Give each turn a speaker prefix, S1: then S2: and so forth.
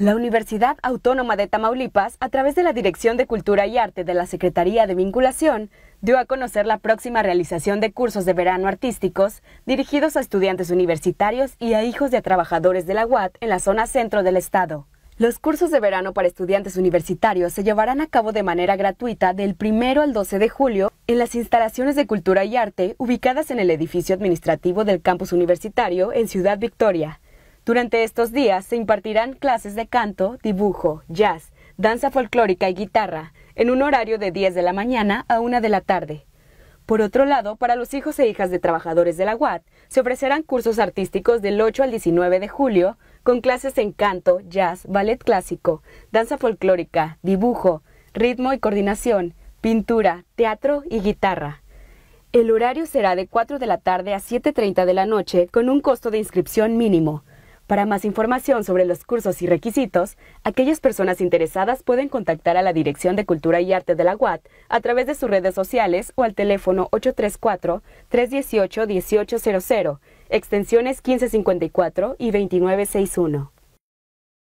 S1: La Universidad Autónoma de Tamaulipas, a través de la Dirección de Cultura y Arte de la Secretaría de Vinculación, dio a conocer la próxima realización de cursos de verano artísticos dirigidos a estudiantes universitarios y a hijos de trabajadores de la UAT en la zona centro del estado. Los cursos de verano para estudiantes universitarios se llevarán a cabo de manera gratuita del 1 al 12 de julio en las instalaciones de cultura y arte ubicadas en el edificio administrativo del campus universitario en Ciudad Victoria. Durante estos días se impartirán clases de canto, dibujo, jazz, danza folclórica y guitarra, en un horario de 10 de la mañana a 1 de la tarde. Por otro lado, para los hijos e hijas de trabajadores de la UAT, se ofrecerán cursos artísticos del 8 al 19 de julio, con clases en canto, jazz, ballet clásico, danza folclórica, dibujo, ritmo y coordinación, pintura, teatro y guitarra. El horario será de 4 de la tarde a 7.30 de la noche, con un costo de inscripción mínimo. Para más información sobre los cursos y requisitos, aquellas personas interesadas pueden contactar a la Dirección de Cultura y Arte de la UAT a través de sus redes sociales o al teléfono 834-318-1800, extensiones 1554 y 2961.